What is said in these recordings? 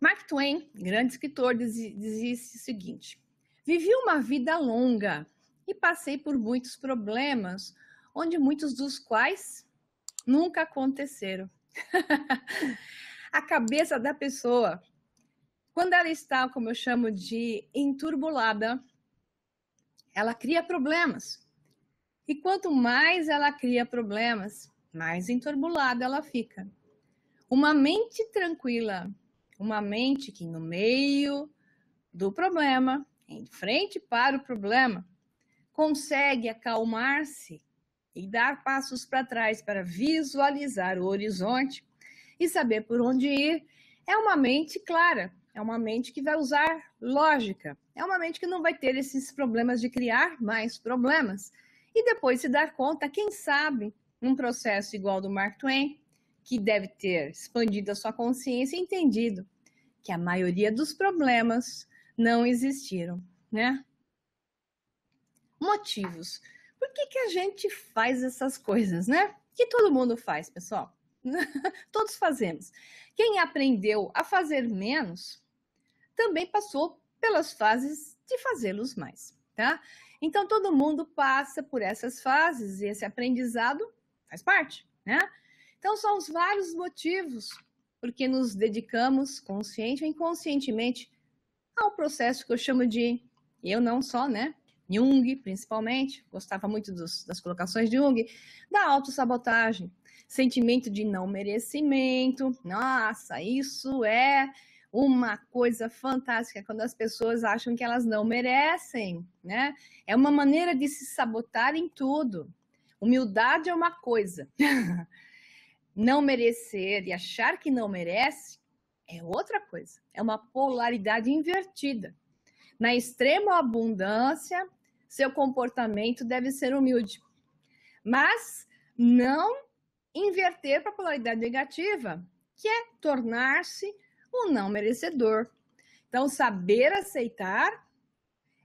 Mark Twain, grande escritor, dizia o seguinte: Vivi uma vida longa e passei por muitos problemas, onde muitos dos quais nunca aconteceram. a cabeça da pessoa, quando ela está, como eu chamo de enturbulada, ela cria problemas. E quanto mais ela cria problemas, mais enturbulada ela fica. Uma mente tranquila uma mente que, no meio do problema, em frente para o problema, consegue acalmar-se e dar passos para trás para visualizar o horizonte e saber por onde ir, é uma mente clara, é uma mente que vai usar lógica, é uma mente que não vai ter esses problemas de criar mais problemas e depois se dar conta, quem sabe, num processo igual do Mark Twain, que deve ter expandido a sua consciência e entendido que a maioria dos problemas não existiram, né? Motivos. Por que, que a gente faz essas coisas, né? Que todo mundo faz, pessoal. Todos fazemos. Quem aprendeu a fazer menos também passou pelas fases de fazê-los mais, tá? Então todo mundo passa por essas fases e esse aprendizado faz parte, né? Então, são os vários motivos porque nos dedicamos, consciente ou inconscientemente, ao processo que eu chamo de, eu não só, né? Jung, principalmente, gostava muito dos, das colocações de Jung, da autossabotagem, sentimento de não merecimento. Nossa, isso é uma coisa fantástica quando as pessoas acham que elas não merecem, né? É uma maneira de se sabotar em tudo. Humildade é uma coisa. não merecer e achar que não merece é outra coisa. É uma polaridade invertida. Na extrema abundância, seu comportamento deve ser humilde. Mas não inverter para a polaridade negativa, que é tornar-se um não merecedor. Então, saber aceitar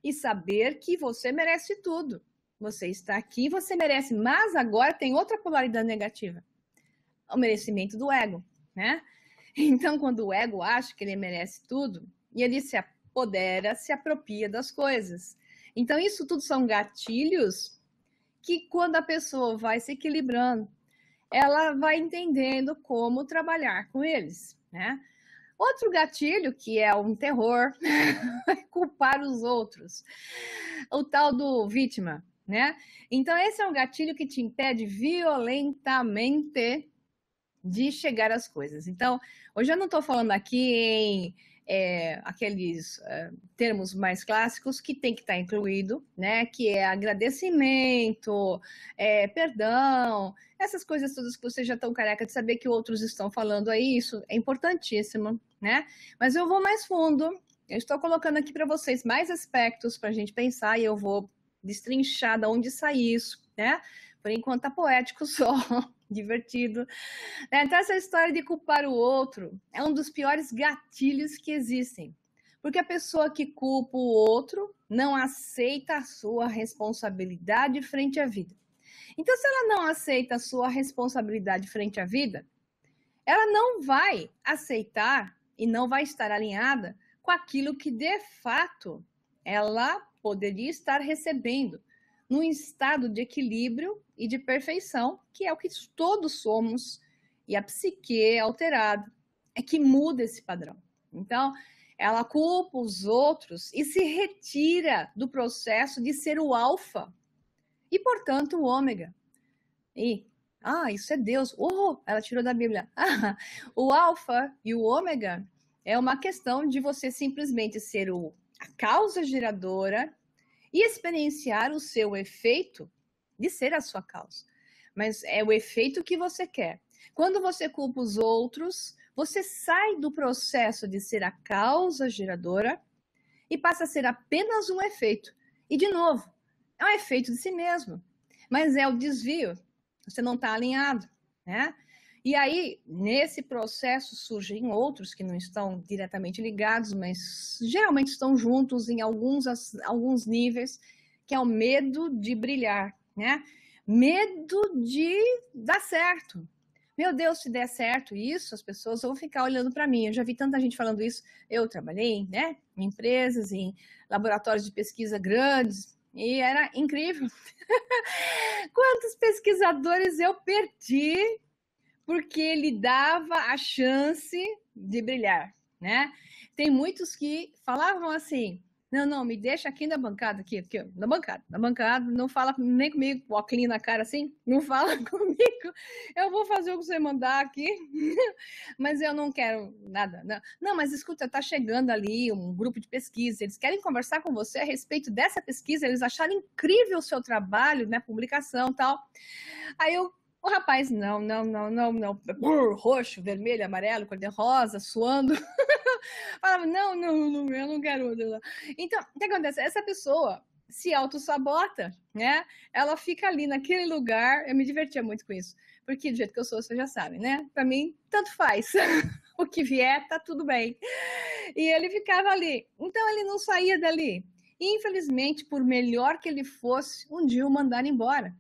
e saber que você merece tudo. Você está aqui, você merece, mas agora tem outra polaridade negativa o merecimento do ego, né? Então, quando o ego acha que ele merece tudo, e ele se apodera, se apropria das coisas. Então, isso tudo são gatilhos que, quando a pessoa vai se equilibrando, ela vai entendendo como trabalhar com eles, né? Outro gatilho que é um terror é culpar os outros, o tal do vítima, né? Então, esse é um gatilho que te impede violentamente de chegar às coisas. Então, hoje eu não estou falando aqui em é, aqueles é, termos mais clássicos que tem que estar tá incluído, né? Que é agradecimento, é, perdão, essas coisas todas que vocês já estão careca de saber que outros estão falando aí, isso é importantíssimo, né? Mas eu vou mais fundo. Eu estou colocando aqui para vocês mais aspectos para a gente pensar e eu vou destrinchar de onde sai isso, né? Por enquanto tá poético só, divertido. É, então, essa história de culpar o outro é um dos piores gatilhos que existem. Porque a pessoa que culpa o outro não aceita a sua responsabilidade frente à vida. Então, se ela não aceita a sua responsabilidade frente à vida, ela não vai aceitar e não vai estar alinhada com aquilo que de fato ela poderia estar recebendo, num estado de equilíbrio e de perfeição, que é o que todos somos, e a psique é alterada é que muda esse padrão. Então, ela culpa os outros e se retira do processo de ser o alfa e, portanto, o ômega. E, ah, isso é Deus. Oh, ela tirou da Bíblia. Ah, o alfa e o ômega é uma questão de você simplesmente ser o, a causa geradora e experienciar o seu efeito de ser a sua causa. Mas é o efeito que você quer. Quando você culpa os outros, você sai do processo de ser a causa geradora e passa a ser apenas um efeito. E, de novo, é um efeito de si mesmo, mas é o desvio. Você não está alinhado, né? E aí, nesse processo, surgem outros que não estão diretamente ligados, mas geralmente estão juntos em alguns, alguns níveis, que é o medo de brilhar, né? Medo de dar certo. Meu Deus, se der certo isso, as pessoas vão ficar olhando para mim. Eu já vi tanta gente falando isso. Eu trabalhei né, em empresas, em laboratórios de pesquisa grandes, e era incrível. Quantos pesquisadores eu perdi porque lhe dava a chance de brilhar, né? Tem muitos que falavam assim: não, não, me deixa aqui na bancada, aqui, aqui, na bancada, na bancada, não fala nem comigo, o óculos na cara assim, não fala comigo, eu vou fazer o que você mandar aqui, mas eu não quero nada. Não. não, mas escuta, tá chegando ali um grupo de pesquisa, eles querem conversar com você a respeito dessa pesquisa, eles acharam incrível o seu trabalho, né, publicação tal. Aí eu o rapaz, não, não, não, não, não. Brrr, roxo, vermelho, amarelo, cor de rosa, suando. Falava, não, não, não, eu não quero. Então, o que acontece? Essa pessoa se auto-sabota, né? Ela fica ali naquele lugar. Eu me divertia muito com isso. Porque do jeito que eu sou, você já sabe, né? Pra mim, tanto faz. o que vier, tá tudo bem. E ele ficava ali. Então, ele não saía dali. infelizmente, por melhor que ele fosse, um dia o mandaram embora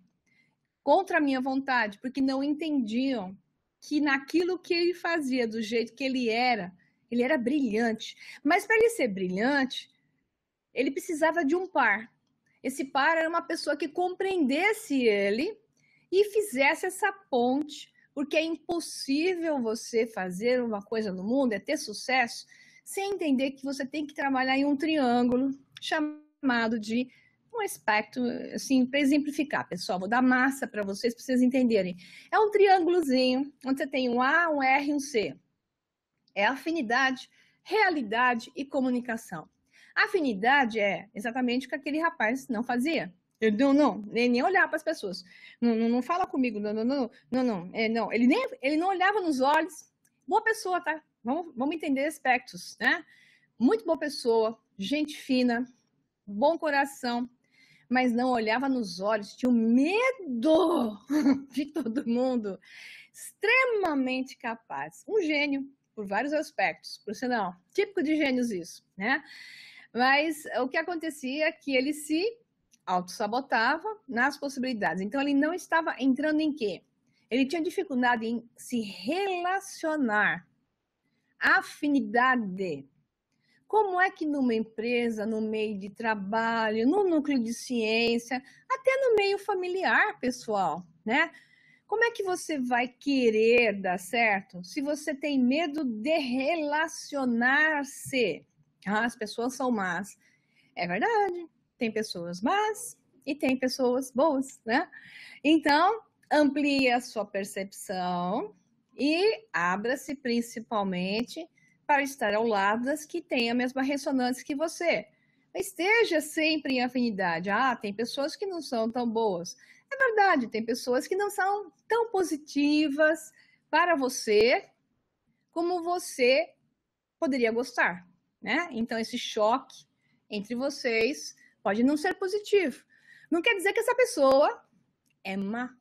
contra a minha vontade, porque não entendiam que naquilo que ele fazia, do jeito que ele era, ele era brilhante. Mas para ele ser brilhante, ele precisava de um par. Esse par era uma pessoa que compreendesse ele e fizesse essa ponte, porque é impossível você fazer uma coisa no mundo, é ter sucesso, sem entender que você tem que trabalhar em um triângulo chamado de um aspecto, assim, para exemplificar, pessoal, vou dar massa para vocês, para vocês entenderem. É um triângulozinho, onde você tem um A, um R e um C. É afinidade, realidade e comunicação. Afinidade é exatamente o que aquele rapaz não fazia. Ele não, não, nem, nem olhar para as pessoas. Não, não, não, fala comigo, não, não, não, não, não, é, não. Ele, nem, ele não olhava nos olhos. Boa pessoa, tá? Vamos, vamos entender aspectos, né? Muito boa pessoa, gente fina, bom coração, mas não olhava nos olhos, tinha o medo de todo mundo. Extremamente capaz. Um gênio, por vários aspectos, por sinal, típico de gênios isso, né? Mas o que acontecia é que ele se autossabotava nas possibilidades. Então ele não estava entrando em quê? Ele tinha dificuldade em se relacionar. Afinidade. Como é que numa empresa, no meio de trabalho, no núcleo de ciência, até no meio familiar, pessoal, né? Como é que você vai querer dar certo se você tem medo de relacionar-se? Ah, as pessoas são más. É verdade, tem pessoas más e tem pessoas boas, né? Então, amplie a sua percepção e abra-se principalmente para estar ao lado das que têm a mesma ressonância que você. Esteja sempre em afinidade. Ah, tem pessoas que não são tão boas. É verdade, tem pessoas que não são tão positivas para você como você poderia gostar, né? Então esse choque entre vocês pode não ser positivo. Não quer dizer que essa pessoa é má,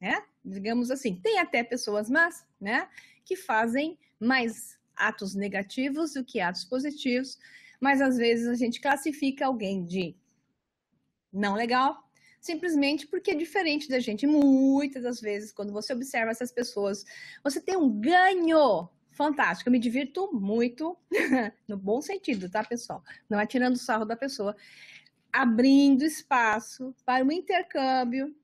né? Digamos assim, tem até pessoas más, né, que fazem mais atos negativos do que atos positivos, mas às vezes a gente classifica alguém de não legal, simplesmente porque é diferente da gente. Muitas das vezes, quando você observa essas pessoas, você tem um ganho fantástico. Eu me divirto muito, no bom sentido, tá, pessoal? Não é tirando o sarro da pessoa, abrindo espaço para um intercâmbio,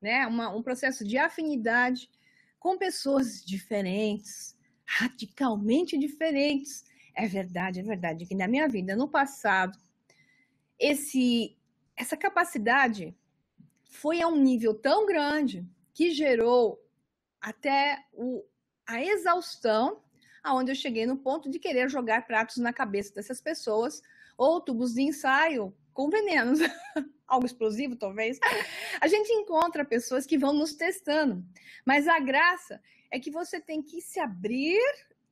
né? Uma, um processo de afinidade com pessoas diferentes, radicalmente diferentes. É verdade, é verdade que na minha vida, no passado, esse, essa capacidade foi a um nível tão grande que gerou até o, a exaustão, aonde eu cheguei no ponto de querer jogar pratos na cabeça dessas pessoas ou tubos de ensaio com venenos, algo explosivo talvez. A gente encontra pessoas que vão nos testando, mas a graça é que você tem que se abrir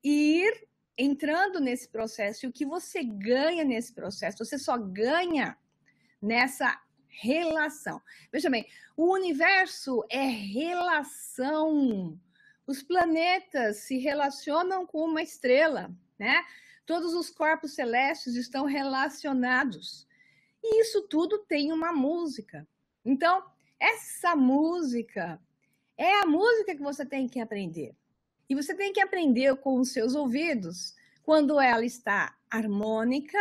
e ir entrando nesse processo. E o que você ganha nesse processo? Você só ganha nessa relação. Veja bem, o universo é relação. Os planetas se relacionam com uma estrela, né? Todos os corpos celestes estão relacionados. E isso tudo tem uma música. Então, essa música é a música que você tem que aprender. E você tem que aprender com os seus ouvidos quando ela está harmônica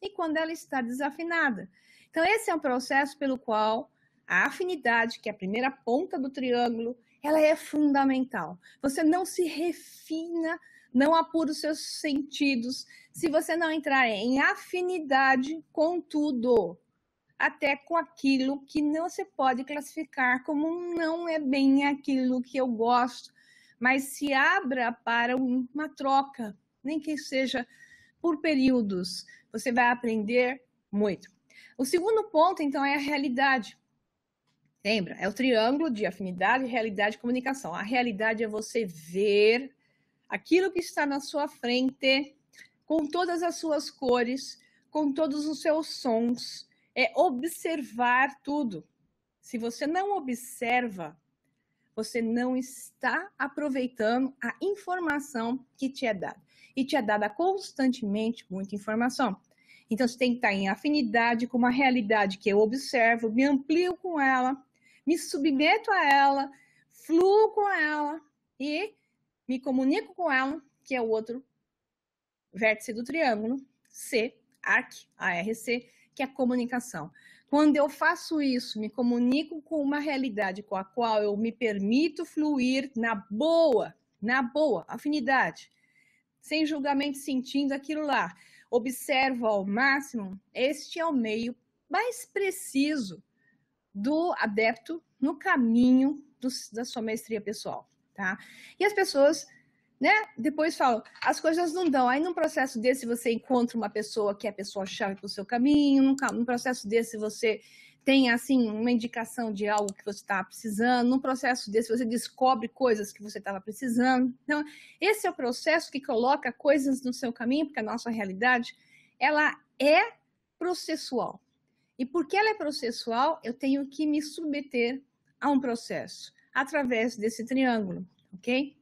e quando ela está desafinada. Então, esse é um processo pelo qual a afinidade, que é a primeira ponta do triângulo, ela é fundamental. Você não se refina, não apura os seus sentidos se você não entrar em afinidade com tudo até com aquilo que não se pode classificar como não é bem aquilo que eu gosto, mas se abra para uma troca, nem que seja por períodos. Você vai aprender muito. O segundo ponto, então, é a realidade. Lembra? É o triângulo de afinidade, realidade e comunicação. A realidade é você ver aquilo que está na sua frente com todas as suas cores, com todos os seus sons, é observar tudo. Se você não observa, você não está aproveitando a informação que te é dada. E te é dada constantemente muita informação. Então, você tem que estar em afinidade com uma realidade que eu observo, me amplio com ela, me submeto a ela, fluo com ela e me comunico com ela, que é o outro vértice do triângulo, C, ARC, ARC, que é a comunicação. Quando eu faço isso, me comunico com uma realidade com a qual eu me permito fluir na boa, na boa, afinidade, sem julgamento, sentindo aquilo lá. Observo ao máximo, este é o meio mais preciso do adepto no caminho do, da sua maestria pessoal, tá? E as pessoas né? Depois falam, as coisas não dão. Aí num processo desse você encontra uma pessoa que é a pessoa-chave para o seu caminho, num, processo desse você tem assim uma indicação de algo que você está precisando, num processo desse você descobre coisas que você estava precisando. Então, esse é o processo que coloca coisas no seu caminho, porque a nossa realidade, ela é processual. E porque ela é processual, eu tenho que me submeter a um processo através desse triângulo, ok?